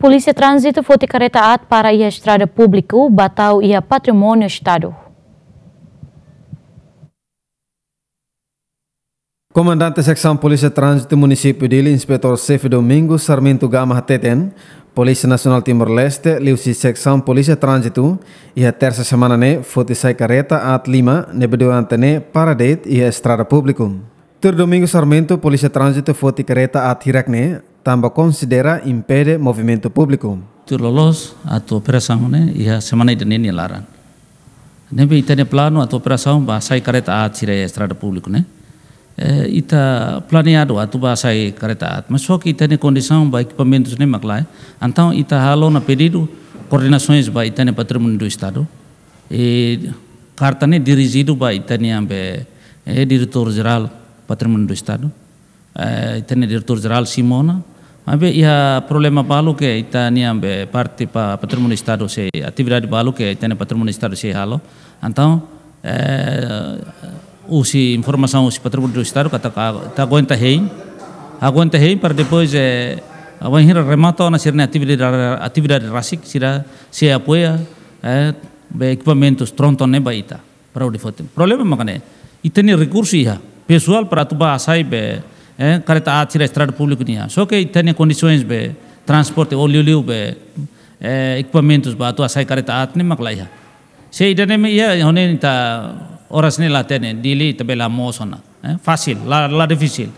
Polícia Trânsito kereta carretada para ia strada publiku bateu ia patrimônio Estado. Komandante Seksão Polisi Trânsito Município Dili, Inspektor Sefi Domingo Sarmento Gama Teten, Polisi Nasional Timur leste Liusi Seksão Polisi Transit Ia a terça semana ne foi sai carreta at Lima, nebedurante ne para date a estrada público. Ter Domingo Sarmento Polisi Trânsito foi carreta at Hirakne, tampouco considera impede movimento público. Tulolos atau operação, ne Ia semana ini ini laran. Nembe itane plano atau operação bahasa kereta aat sira estrada público, né? ita eh, planeado atu bahasa kereta aat. Mas só que itane condição ba equipamentos ne maklai. ¿eh? Antau ita halo na pedido coordenações ba itane patrimônio do estado. E karta ne dirigido ba itane ambe eh, diretor geral patrimônio do estado. Uh, eh, itane diretor geral Simona Ambe ia problema palu ke itani ambe parte pa patrimônio estado se atividade palu ke itani patrimônio estado se halo. Então é, eh, usi informação usi patrimônio do estado kata ta aguenta hein. Aguenta hein para depois é eh, awan hira remato na sirne atividade atividade rasik sira se apoia é, eh, be equipamentos tronton ne baita para o Problema makane itani recursi iha pessoal para ba asai be Eh, kareta athira estrada público nia ya. so que itane condições be oli-oliu, be eh, equipamentos ba tu asai kareta atne maklaiha ya. se itane me hanya ini ta horas ne latene dili tabela eh, fasil, la, la difícil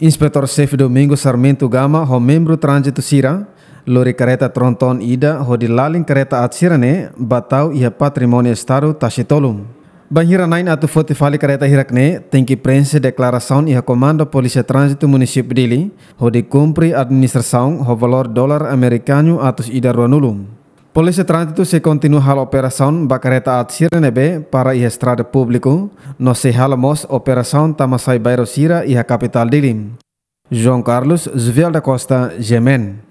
Inspektur chefe Domingo Sarmento Gama, ho membro trânsito Sira, lori kereta tronton ida ho di laling kereta atsirane batau ia patrimônio estado tasitolum. Banhira 9 atu 45 kereta hirakne tenki tinggi declaração e a komando polícia transit município dele, onde cumpre administração o valor dolar Amerikanyu atus ida ruanulum. Polícia trânsito se continua hal operação ba kereta at Sirenebe para a estrada publiku, no se halamos operação tamasai bairro Sira e a capital João Carlos Zviel da Costa, Jemen.